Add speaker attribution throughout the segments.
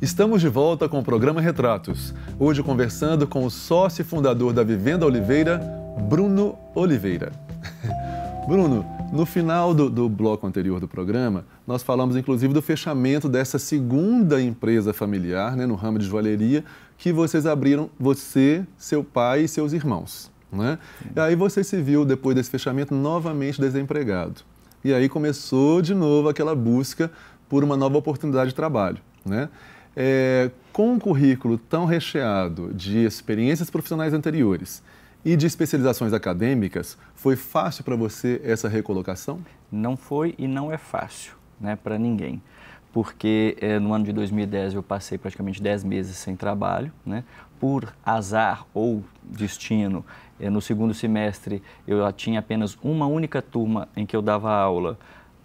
Speaker 1: Estamos de volta com o programa Retratos. Hoje conversando com o sócio fundador da Vivenda Oliveira, Bruno Oliveira. Bruno, no final do, do, bloco anterior do programa, nós falamos inclusive do fechamento dessa segunda empresa familiar, né, no ramo de joalheria, que vocês abriram, você, seu pai e seus irmãos. Né? E aí você se viu, depois desse fechamento, novamente desempregado. E aí começou de novo aquela busca por uma nova oportunidade de trabalho. Né? É, com um currículo tão recheado de experiências profissionais anteriores e de especializações acadêmicas, foi fácil para você essa recolocação?
Speaker 2: Não foi e não é fácil né, para ninguém porque eh, no ano de 2010 eu passei praticamente 10 meses sem trabalho, né? Por azar ou destino, eh, no segundo semestre eu tinha apenas uma única turma em que eu dava aula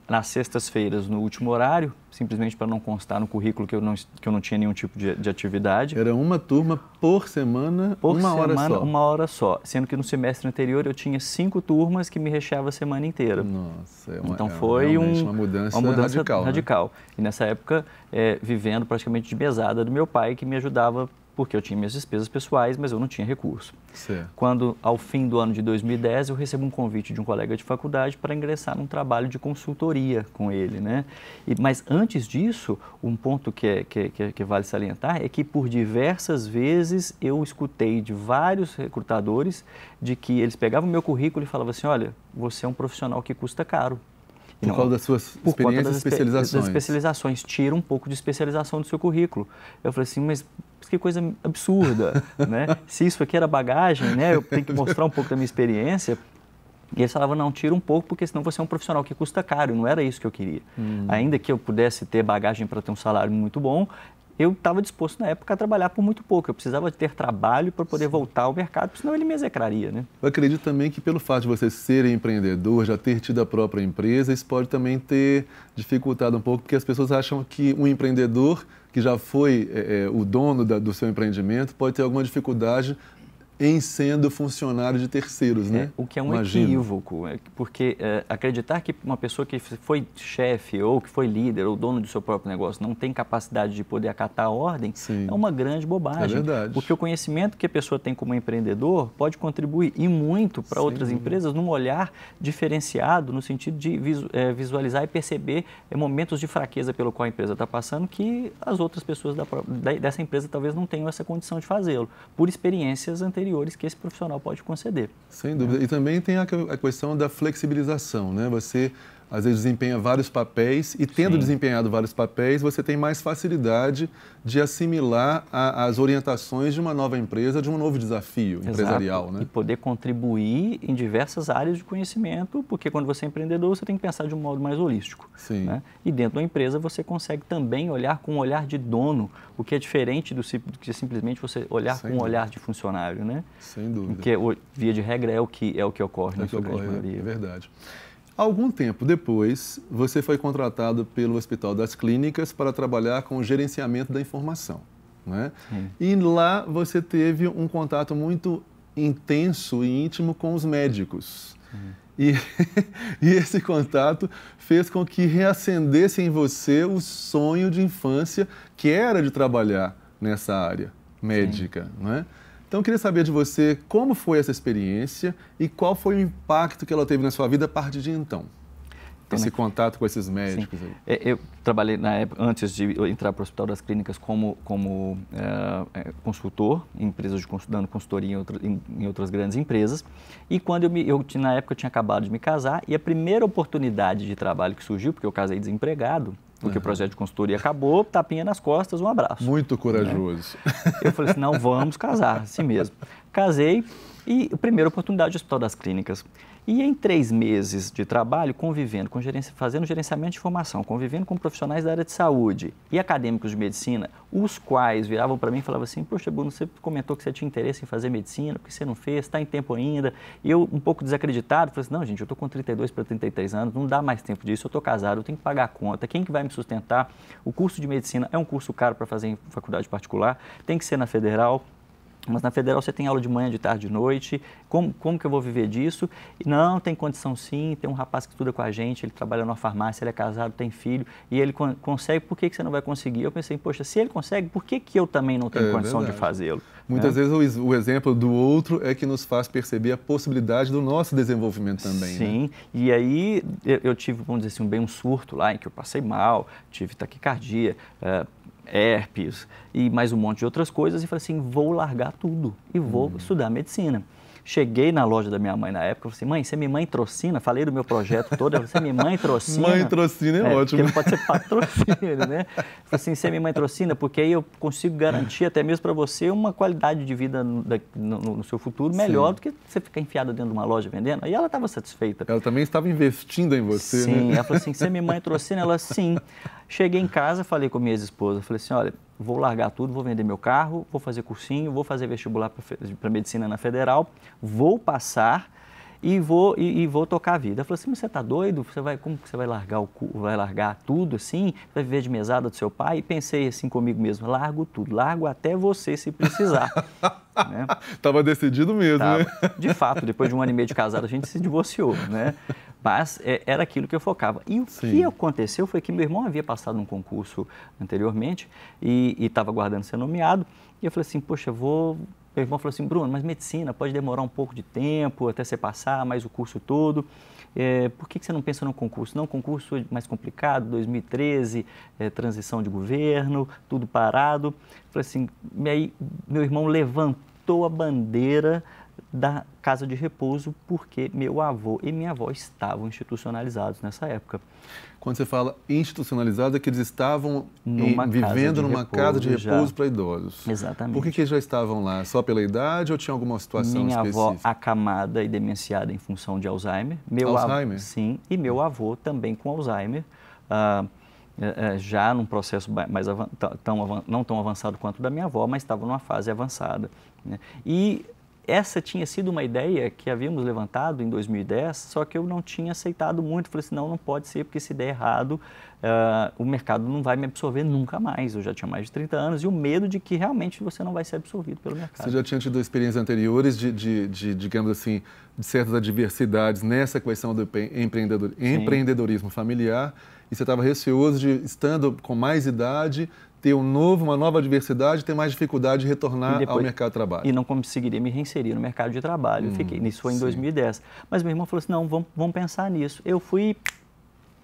Speaker 2: nas sextas-feiras no último horário, simplesmente para não constar no currículo que eu não, que eu não tinha nenhum tipo de, de atividade. Era uma turma por semana, por uma semana, hora só? uma hora só. Sendo que no semestre anterior eu tinha cinco turmas que me recheava a semana inteira. Nossa, é uma, então é foi é um, uma, mudança uma mudança radical. Né? radical. Né? E nessa época, é, vivendo praticamente de mesada do meu pai, que me ajudava porque eu tinha minhas despesas pessoais, mas eu não tinha recurso. Certo. Quando, ao fim do ano de 2010, eu recebo um convite de um colega de faculdade para ingressar num trabalho de consultoria com ele. Né? E, mas antes disso, um ponto que, é, que, é, que, é, que vale salientar é que por diversas vezes eu escutei de vários recrutadores de que eles pegavam meu currículo e falavam assim, olha, você é um profissional que custa caro. Por não, causa das suas experiências e especializações. Das especializações. Tira um pouco de especialização do seu currículo. Eu falei assim, mas que coisa absurda, né? Se isso aqui era bagagem, né? Eu tenho que mostrar um pouco da minha experiência. E eles falava, não, tira um pouco, porque senão você é um profissional que custa caro. Não era isso que eu queria. Hum. Ainda que eu pudesse ter bagagem para ter um salário muito bom, eu estava disposto na época a trabalhar por muito pouco. Eu precisava ter trabalho para poder Sim. voltar ao mercado, senão ele me execraria. Né?
Speaker 1: Eu acredito também que pelo fato de você ser empreendedor, já ter tido a própria empresa, isso pode também ter dificultado um pouco, porque as pessoas acham que um empreendedor que já foi é, é o dono da, do seu empreendimento pode ter alguma dificuldade em sendo funcionário de terceiros, é, né? É, o que é um Imagino. equívoco,
Speaker 2: é, porque é, acreditar que uma pessoa que foi chefe ou que foi líder ou dono do seu próprio negócio não tem capacidade de poder acatar a ordem Sim. é uma grande bobagem. É verdade. Porque o conhecimento que a pessoa tem como empreendedor pode contribuir e muito para outras dúvida. empresas num olhar diferenciado, no sentido de é, visualizar e perceber momentos de fraqueza pelo qual a empresa está passando que as outras pessoas da, dessa empresa talvez não tenham essa condição de fazê-lo, por experiências anteriores superiores que esse profissional pode conceder. Sem
Speaker 1: dúvida. É. E também tem a questão da flexibilização, né? Você às vezes desempenha vários papéis e tendo Sim. desempenhado vários papéis, você tem mais facilidade de assimilar a, as orientações de uma nova empresa, de um novo desafio Exato. empresarial.
Speaker 2: Né? E poder contribuir em diversas áreas de conhecimento, porque quando você é empreendedor, você tem que pensar de um modo mais holístico. Sim. Né? E dentro da empresa, você consegue também olhar com um olhar de dono, o que é diferente do, do que simplesmente você olhar Sem com dúvida. um olhar de funcionário. Né? Sem dúvida. Porque, via de regra, é o que, é o que ocorre é na que ocorre, é maioria. É verdade. Algum tempo
Speaker 1: depois, você foi contratado pelo Hospital das Clínicas para trabalhar com o gerenciamento da informação. Né? E lá você teve um contato muito intenso e íntimo com os médicos. Uhum. E, e, esse contato fez com que reacendesse em você o sonho de infância que era de trabalhar nessa área médica. Sim. Né? Então, eu queria saber de você como foi essa experiência e qual foi o impacto que ela teve na sua vida a partir de então. então Esse né? contato com esses
Speaker 2: médicos Sim. aí. É, eu trabalhei na época, antes de entrar para o Hospital das Clínicas como, como é, consultor, em empresas de dando consultoria em, em, em, outras grandes empresas. E quando eu, me, eu na época eu tinha acabado de me casar e a primeira oportunidade de trabalho que surgiu, porque eu casei desempregado, porque uhum. o projeto de consultoria acabou, tapinha nas costas, um abraço. Muito né? corajoso. Né? Eu falei assim: não, vamos casar, assim mesmo. Casei, e a primeira oportunidade, o Hospital das Clínicas. E em três meses de trabalho, convivendo, com gerenci... fazendo gerenciamento de formação, convivendo com profissionais da área de saúde e acadêmicos de medicina, os quais viravam para mim e falavam assim, poxa, Bruno, você comentou que você tinha interesse em fazer medicina, porque você não fez, está em tempo ainda. E eu, um pouco desacreditado, falei assim, não, gente, eu estou com 32 para 33 anos, não dá mais tempo disso, eu estou casado, eu tenho que pagar a conta, quem que vai me sustentar? O curso de medicina é um curso caro para fazer em faculdade particular, tem que ser na federal, mas na federal você tem aula de manhã, de tarde, de noite. Como, como que eu vou viver disso? Não, tem condição sim. Tem um rapaz que estuda com a gente, ele trabalha numa farmácia, ele é casado, tem filho e ele con consegue. Por que, que você não vai conseguir? Eu pensei, poxa, se ele consegue, por que, que eu também não tenho é, condição verdade. de fazê-lo? Muitas
Speaker 1: é. vezes o, o, exemplo do outro é que nos
Speaker 2: faz perceber a possibilidade do nosso desenvolvimento também. Né? Sim. Né? E aí eu, eu, tive, vamos dizer assim, bem um surto lá em que eu passei mal, tive taquicardia. É, herpes e mais um monte de outras coisas e falei assim, vou largar tudo e vou uhum. estudar medicina. Cheguei na loja da minha mãe na época, falei assim, mãe, você é minha mãe trocina? Falei do meu projeto todo, você é assim, minha mãe trocina? Mãe trocina é, é ótimo. Porque não pode ser patrocínio, né? Falei assim, você é minha mãe trocina? Porque aí eu consigo garantir até mesmo para você uma qualidade de vida no, no, no seu futuro melhor Sim. do que você ficar enfiada dentro de uma loja vendendo. E ela estava satisfeita. Ela também estava investindo em você, né? Sim, né? ela falou assim, você é minha mãe trocina? Ela, sim. Cheguei em casa, falei com minha ex-esposa, falei assim, olha, vou largar tudo, vou vender meu carro, vou fazer cursinho, vou fazer vestibular para medicina na federal, vou passar e vou e, e vou tocar a vida. Ela falou assim: mas você está doido? Você vai como que você vai largar o vai largar tudo assim? Vai viver de mesada do seu pai? E pensei assim comigo mesmo: largo tudo, largo até você se precisar. né? Tava decidido mesmo. Tava. Né? De fato, depois de um ano e meio de casado, a gente se divorciou, né? Mas é, era aquilo que eu focava. E o Sim. que aconteceu foi que meu irmão havia passado um concurso anteriormente e estava aguardando ser nomeado. E eu falei assim, poxa, vou meu irmão falou assim, Bruno, mas medicina pode demorar um pouco de tempo até você passar mais o curso todo. É, por que, que você não pensa no concurso? Não, concurso é mais complicado, 2013, é, transição de governo, tudo parado. Eu falei assim, aí meu irmão levantou a bandeira da casa de repouso porque meu avô e minha avó estavam institucionalizados nessa época. Quando você fala institucionalizados, é que eles estavam numa vivendo numa repouso, casa de repouso
Speaker 1: para idosos. Exatamente. Por que,
Speaker 2: que eles já estavam lá? Só pela idade ou tinha alguma situação minha específica? Minha avó acamada e demenciada em função de Alzheimer. Meu Alzheimer? Avô, sim, e meu avô também com Alzheimer. Ah, é, é, já num processo mais tão, não tão avançado quanto o da minha avó, mas estava numa fase avançada. Né? E essa tinha sido uma ideia que havíamos levantado em 2010, só que eu não tinha aceitado muito. Falei assim, não, não pode ser, porque se der errado, uh, o mercado não vai me absorver nunca mais. Eu já tinha mais de 30 anos e o medo de que realmente você não vai ser absorvido pelo mercado.
Speaker 1: Você já tinha tido experiências anteriores de, de, de digamos assim, de certas adversidades nessa questão do empreendedor, empreendedorismo familiar e você estava receoso de, estando com mais idade, ter um novo, uma nova
Speaker 2: diversidade, ter mais dificuldade de retornar depois, ao mercado de trabalho. E não conseguiria me reinserir no mercado de trabalho. Hum, Fiquei, isso foi em sim. 2010. Mas meu irmão falou assim, não, vamos, vamos pensar nisso. Eu fui,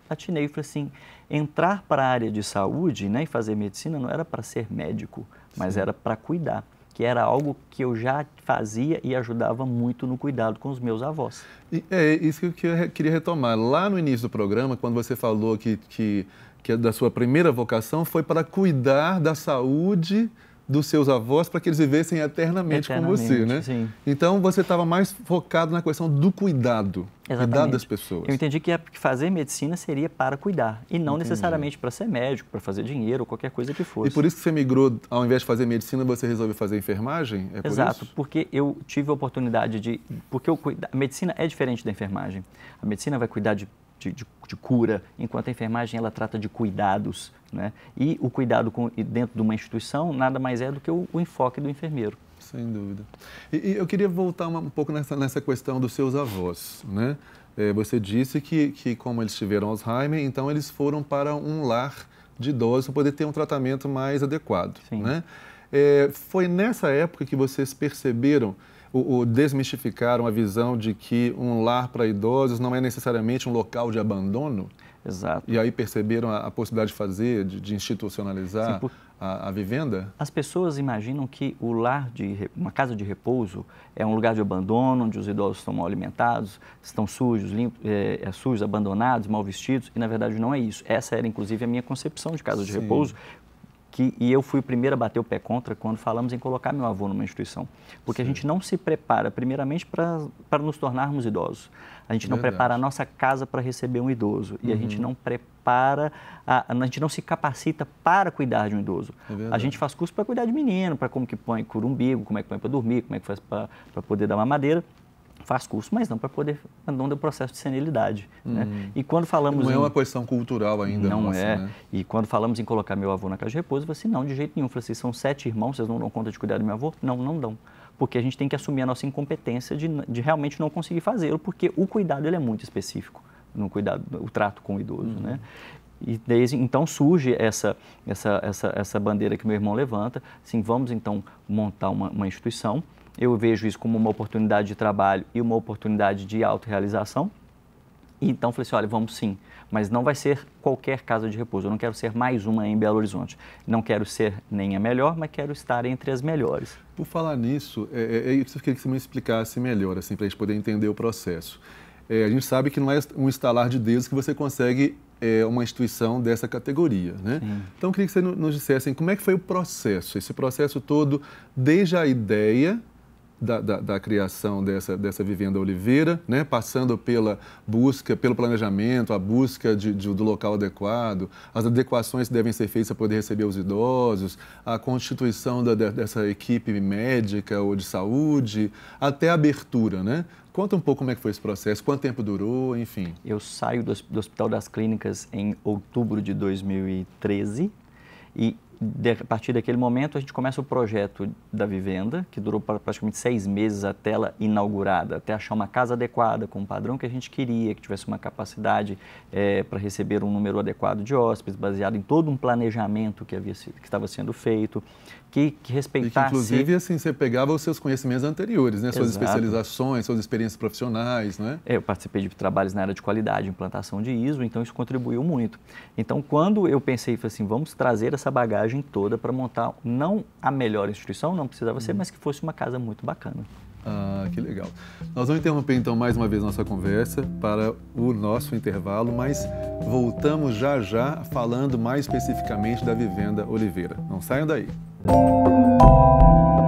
Speaker 2: atinei, e falei assim, entrar para a área de saúde né, e fazer medicina não era para ser médico, mas sim. era para cuidar que era algo que eu já fazia e ajudava muito no cuidado com os meus avós. E é isso que eu queria retomar. Lá no início do programa, quando
Speaker 1: você falou que, que que é da sua primeira vocação, foi para cuidar da saúde dos seus avós para que eles vivessem eternamente, eternamente com você, né? Sim. Então você estava
Speaker 2: mais focado na questão do cuidado, Exatamente. cuidar das pessoas. Eu entendi que fazer medicina seria para cuidar e não Entendi. necessariamente para ser médico, para fazer dinheiro ou qualquer coisa que fosse. E por isso que você migrou, ao invés de fazer medicina, você resolveu fazer enfermagem? É por Exato, isso? porque eu tive a oportunidade de, porque eu, a medicina é diferente da enfermagem. A medicina vai cuidar de de, de, de, cura, enquanto a enfermagem ela trata de cuidados. Né? E o cuidado com, dentro de uma instituição nada mais é do que o, o enfoque do enfermeiro. Sem dúvida. E, e eu queria voltar uma, um pouco
Speaker 1: nessa, nessa questão dos seus avós. Né? É, você disse que, que, como eles tiveram Alzheimer, então eles foram para um lar de idosos para poder ter um tratamento mais adequado. Sim. Né? É, foi nessa época que vocês perceberam o, o desmistificaram a visão de que um lar para idosos não é necessariamente um local de abandono?
Speaker 2: Exato. E aí perceberam a, a possibilidade de fazer, de, de institucionalizar Sim, por... a, a, vivenda? As pessoas imaginam que o lar, de uma casa de repouso, é um lugar de abandono, onde os idosos estão mal alimentados, estão sujos, limpos, é, eh, é, eh, sujos abandonados, mal vestidos, e na verdade não é isso. Essa era inclusive a minha concepção de casa de repouso, que, e eu fui o primeiro a bater o pé contra quando falamos em colocar meu avô numa instituição. Porque Sim. a gente não se prepara, primeiramente, para nos tornarmos idosos. A gente não Verdade. prepara a nossa casa para receber um idoso. E a gente uhum. não prepara, a, a, gente não se capacita para cuidar de um idoso. É a gente faz curso para cuidar de menino, para como que põe cura umbigo, como é que põe para dormir, como é que faz para poder dar uma madeira faz curso, mas não para poder não no processo de senilidade. Uhum. Né? Hum. E quando falamos não é em... é uma questão cultural ainda. Não nossa, é. Né? E quando falamos em colocar meu avô na casa de repouso, eu assim, não, de jeito nenhum. Eu falei assim, são sete irmãos, vocês não dão conta de cuidar do meu avô? Não, não dão. Porque a gente tem que assumir a nossa incompetência de, de realmente não conseguir fazê-lo, porque o cuidado ele é muito específico no cuidado, o trato com o idoso, uhum. né? E desde então surge essa, essa, essa, essa bandeira que meu irmão levanta, assim, vamos então montar uma, uma instituição eu vejo isso como uma oportunidade de trabalho e uma oportunidade de autorrealização. E então falei assim, olha, vamos sim, mas não vai ser qualquer casa de repouso. Eu não quero ser mais uma em Belo Horizonte. Não quero ser nem a melhor, mas quero estar entre as melhores. Por falar nisso, é, é, é eu queria que você me explicasse melhor,
Speaker 1: assim, para a gente poder entender o processo. É, a gente sabe que não é um instalar de dedos que você consegue é, uma instituição dessa categoria, né? Sim. Então, eu queria que você nos dissesse assim, como é que foi o processo, esse processo todo, desde a ideia da, da, da, criação dessa, dessa vivenda oliveira, né? passando pela busca, pelo planejamento, a busca de, de, do local adequado, as adequações que devem ser feitas para poder receber os idosos, a constituição da, dessa equipe médica ou de saúde, até a abertura.
Speaker 2: Né? Conta um pouco como é que foi esse processo, quanto tempo durou, enfim. Eu saio do, do Hospital das Clínicas em outubro de 2013 e de, a partir daquele momento, a gente começa o projeto da vivenda, que durou praticamente seis meses até ela inaugurada, até achar uma casa adequada, com o padrão que a gente queria, que tivesse uma capacidade é, para receber um número adequado de hóspedes, baseado em todo um planejamento que, havia, que estava sendo feito, que, que respeitasse... E que, inclusive,
Speaker 1: assim, você pegava os seus conhecimentos anteriores, né? suas Exato.
Speaker 2: especializações, suas experiências profissionais, né? É, eu participei de trabalhos na área de qualidade, implantação de ISO, então isso contribuiu muito. Então, quando eu pensei, assim, vamos trazer essa bagagem toda para montar não a melhor instituição, não precisava ser, uhum. mas que fosse uma casa muito bacana. Ah, que legal.
Speaker 1: Nós vamos interromper então mais uma vez nossa conversa para o nosso intervalo, mas voltamos já já falando mais especificamente da Vivenda Oliveira. Não saiam daí. Música